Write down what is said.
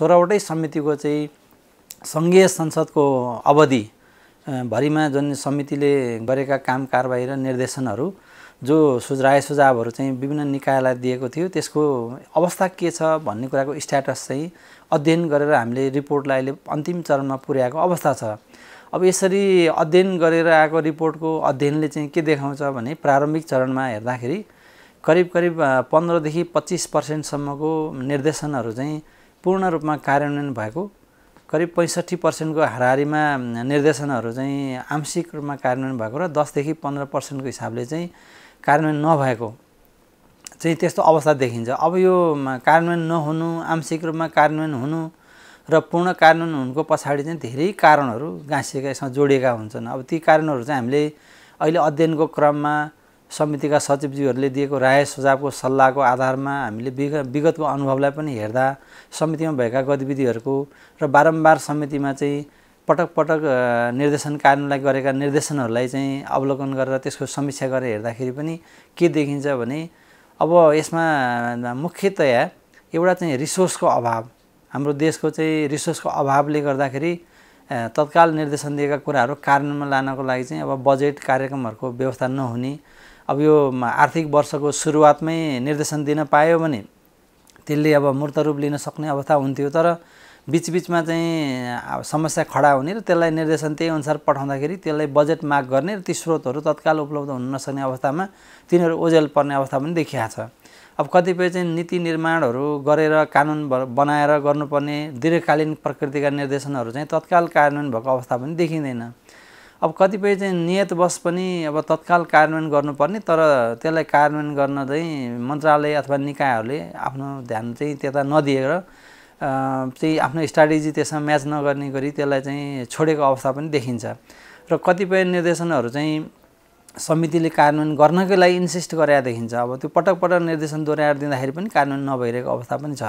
सोह्रवटै समितिको चाहिँ सङ्घीय संसदको अवधि भरिमा जुन समितिले गरेका काम कारबाही र निर्देशनहरू जो सुझाय सुझावहरू चाहिँ विभिन्न निकायलाई दिएको थियो त्यसको अवस्था के छ भन्ने कुराको स्ट्याटस चाहिँ अध्ययन गरेर हामीले रिपोर्टलाई अहिले अन्तिम चरणमा पुर्याएको अवस्था छ अब यसरी अध्ययन गरेर आएको रिपोर्टको अध्ययनले चाहिँ के देखाउँछ भने प्रारम्भिक चरणमा हेर्दाखेरि करिब करिब पन्ध्रदेखि पच्चिस पर्सेन्टसम्मको निर्देशनहरू चाहिँ पूर्ण रूपमा कार्यान्वयन भएको करिब पैँसठी पर्सेन्टको हारिमा निर्देशनहरू चाहिँ आंशिक रूपमा कार्यान्वयन भएको र दसदेखि पन्ध्र पर्सेन्टको हिसाबले चाहिँ कार्यान्वयन नभएको चाहिँ त्यस्तो अवस्था देखिन्छ अब यो कार्यान्वयन नहुनु आंशिक रूपमा कार्यान्वयन हुनु र पूर्ण कार्यान्वयन हुनुको पछाडि चाहिँ धेरै कारणहरू गाँसिएका यसमा जोडिएका हुन्छन् अब ती कारणहरू चाहिँ हामीले अहिले अध्ययनको क्रममा समितिका सचिवज्यूहरूले दिएको राय सुझावको सल्लाहको आधारमा हामीले विग विगतको अनुभवलाई पनि हेर्दा समितिमा भएका गतिविधिहरूको र बारम्बार समितिमा चाहिँ पटक पटक निर्देशन कार्यान्वयनलाई गरेका निर्देशनहरूलाई चाहिँ अवलोकन गरेर त्यसको समीक्षा गरेर हेर्दाखेरि पनि के देखिन्छ भने अब यसमा मुख्यतया एउटा चाहिँ रिसोर्सको अभाव हाम्रो देशको चाहिँ रिसोर्सको अभावले गर्दाखेरि तत्काल निर्देशन दिएका कुराहरू कार्यान्वयनमा लानको लागि चाहिँ अब बजेट कार्यक्रमहरूको व्यवस्था नहुने अब यो आर्थिक वर्षको सुरुवातमै निर्देशन दिन पायो भने त्यसले अब मूर्त रूप लिन सक्ने अवस्था हुन्थ्यो तर बिचबिचमा चाहिँ समस्या खडा हुने र त्यसलाई निर्देशन त्यही अनुसार पठाउँदाखेरि त्यसलाई बजेट माग गर्ने र ती स्रोतहरू तत्काल उपलब्ध हुन नसक्ने अवस्थामा तिनीहरू ओझेल पर्ने अवस्था पनि देखिया अब कतिपय चाहिँ नीति निर्माणहरू गरेर कानुन बनाएर गर्नुपर्ने दीर्घकालीन प्रकृतिका निर्देशनहरू चाहिँ तत्काल कार्यान्वयन भएको अवस्था पनि देखिँदैन अब कतिपय चाहिँ नियतवश पनि अब तत्काल कार्यान्वयन गर्नुपर्ने तर त्यसलाई कार्यान्वयन गर्न चाहिँ मन्त्रालय अथवा निकायहरूले आफ्नो ध्यान चाहिँ त्यता नदिएर चाहिँ आफ्नो स्ट्राटेजी त्यसमा म्याच नगर्ने गरी त्यसलाई चाहिँ छोडेको अवस्था पनि देखिन्छ र कतिपय निर्देशनहरू चाहिँ समितिले कार्यान्वयन गर्नकै लागि इन्सिस्ट गराएर देखिन्छ अब त्यो पटक पटक निर्देशन दोहोऱ्याएर दिँदाखेरि पनि कार्यान्वयन नभइरहेको अवस्था पनि छ